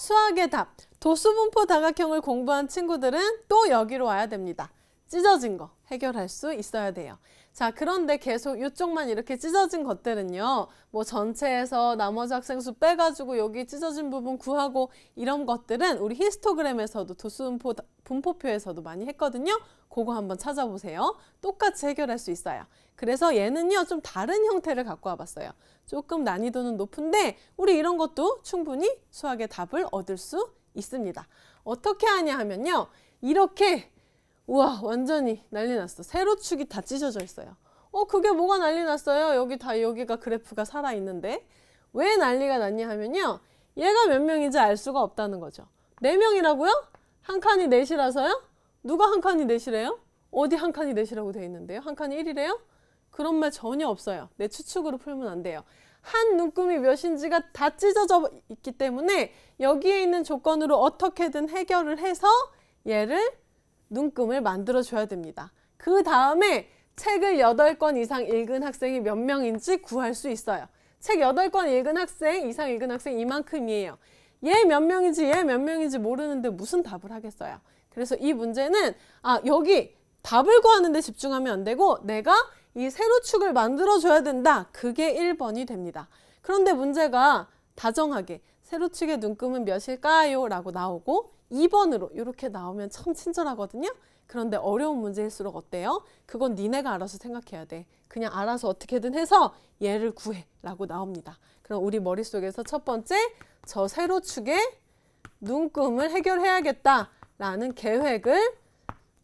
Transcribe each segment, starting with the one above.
수학의 답, 도수분포 다각형을 공부한 친구들은 또 여기로 와야 됩니다. 찢어진 거 해결할 수 있어야 돼요. 자, 그런데 계속 이쪽만 이렇게 찢어진 것들은요. 뭐 전체에서 나머지 학생 수 빼가지고 여기 찢어진 부분 구하고 이런 것들은 우리 히스토그램에서도 도수분포 분포표에서도 많이 했거든요. 그거 한번 찾아보세요. 똑같이 해결할 수 있어요. 그래서 얘는요. 좀 다른 형태를 갖고 와봤어요. 조금 난이도는 높은데 우리 이런 것도 충분히 수학의 답을 얻을 수 있습니다. 어떻게 하냐 하면요. 이렇게 우와 완전히 난리 났어. 세로축이 다 찢어져 있어요. 어 그게 뭐가 난리 났어요? 여기 다 여기가 그래프가 살아있는데 왜 난리가 났냐 하면요. 얘가 몇 명인지 알 수가 없다는 거죠. 네명이라고요한 칸이 넷이라서요? 누가 한 칸이 넷이래요? 어디 한 칸이 넷이라고 돼 있는데요? 한 칸이 1이래요? 그런 말 전혀 없어요. 내 추측으로 풀면 안 돼요. 한 눈금이 몇인지가 다 찢어져 있기 때문에 여기에 있는 조건으로 어떻게든 해결을 해서 얘를 눈금을 만들어줘야 됩니다. 그 다음에 책을 8권 이상 읽은 학생이 몇 명인지 구할 수 있어요. 책 8권 읽은 학생, 이상 읽은 학생 이만큼이에요. 얘 몇 명인지 얘 몇 명인지 모르는데 무슨 답을 하겠어요. 그래서 이 문제는 아 여기 답을 구하는 데 집중하면 안 되고 내가 이 세로축을 만들어줘야 된다. 그게 1번이 됩니다. 그런데 문제가 다정하게 세로축의 눈금은 몇일까요? 라고 나오고 2번으로 이렇게 나오면 참 친절하거든요. 그런데 어려운 문제일수록 어때요? 그건 니네가 알아서 생각해야 돼. 그냥 알아서 어떻게든 해서 얘를 구해 라고 나옵니다. 그럼 우리 머릿속에서 첫 번째 저 세로축의 눈금을 해결해야겠다 라는 계획을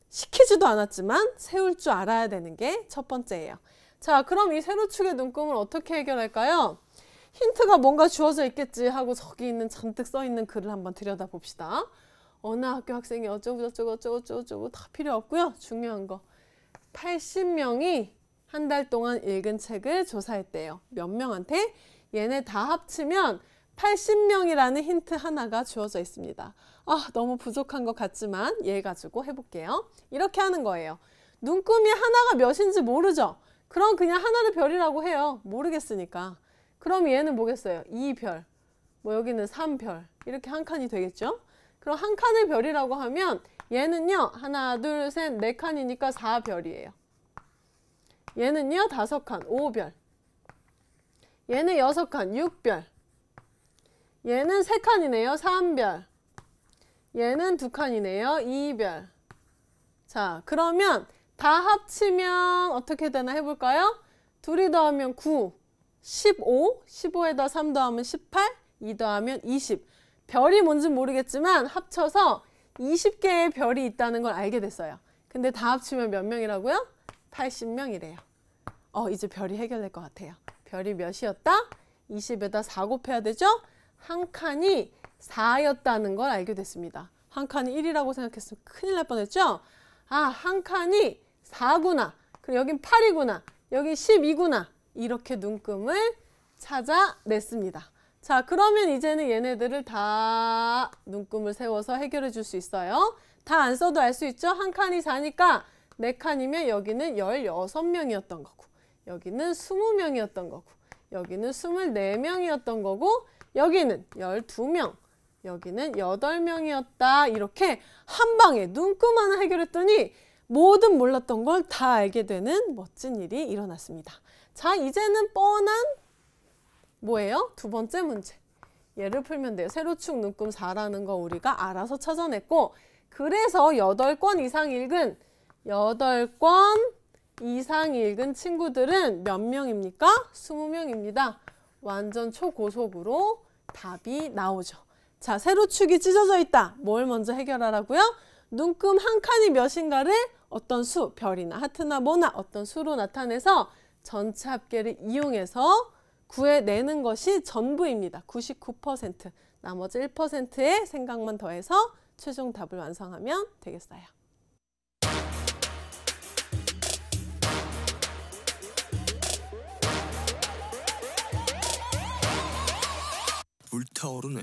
시키지도 않았지만 세울 줄 알아야 되는 게 첫 번째예요. 자 그럼 이 세로축의 눈금을 어떻게 해결할까요? 힌트가 뭔가 주어져 있겠지 하고 저기 있는 잔뜩 써 있는 글을 한번 들여다 봅시다. 어느 학교 학생이 어쩌고 저쩌고 어쩌고 저쩌고, 저쩌고 다 필요 없고요. 중요한 거 80명이 한 달 동안 읽은 책을 조사했대요. 몇 명한테? 얘네 다 합치면 80명이라는 힌트 하나가 주어져 있습니다. 아, 너무 부족한 것 같지만 얘 가지고 해볼게요. 이렇게 하는 거예요. 눈금이 하나가 몇인지 모르죠? 그럼 그냥 하나를 별이라고 해요. 모르겠으니까. 그럼 얘는 뭐겠어요? 2별, 뭐 여기는 3별 이렇게 한 칸이 되겠죠? 그럼 한칸의 별이라고 하면 얘는요. 하나, 둘, 셋, 네 칸이니까 4별이에요. 얘는요. 다섯 칸, 5별. 얘는 여섯 칸, 6별. 얘는 세 칸이네요. 3별. 얘는 두 칸이네요. 2별. 자, 그러면 다 합치면 어떻게 되나 해볼까요? 둘이 더하면 9, 15, 15에다 3 더하면 18, 2 더하면 20. 별이 뭔진 모르겠지만 합쳐서 20개의 별이 있다는 걸 알게 됐어요. 근데 다 합치면 몇 명이라고요? 80명이래요. 어, 이제 별이 해결될 것 같아요. 별이 몇이었다? 20에다 4 곱해야 되죠? 한 칸이 4였다는 걸 알게 됐습니다. 한 칸이 1이라고 생각했으면 큰일 날 뻔했죠? 아, 한 칸이 4구나. 그리고 여긴 8이구나. 여기 12구나. 이렇게 눈금을 찾아냈습니다. 자 그러면 이제는 얘네들을 다 눈금을 세워서 해결해 줄 수 있어요. 다 안 써도 알 수 있죠? 한 칸이 4니까 4칸이면 여기는 16명이었던 거고 여기는 20명이었던 거고 여기는 24명이었던 거고 여기는 12명 여기는 8명이었다 이렇게 한 방에 눈금 하나 해결했더니 모든 몰랐던 걸 다 알게 되는 멋진 일이 일어났습니다. 자, 이제는 뻔한 뭐예요? 두 번째 문제. 얘를 풀면 돼요. 세로축 눈금 4라는 거 우리가 알아서 찾아냈고 그래서 8권 이상 읽은 여권 이상 읽은 친구들은 몇 명입니까? 20명입니다. 완전 초고속으로 답이 나오죠. 자, 세로축이 찢어져 있다. 뭘 먼저 해결하라고요? 눈금 한 칸이 몇인가를 어떤 수, 별이나 하트나 뭐나 어떤 수로 나타내서 전체 합계를 이용해서 구해내는 것이 전부입니다. 99% 나머지 1%의 생각만 더해서 최종 답을 완성하면 되겠어요. 불타오르네.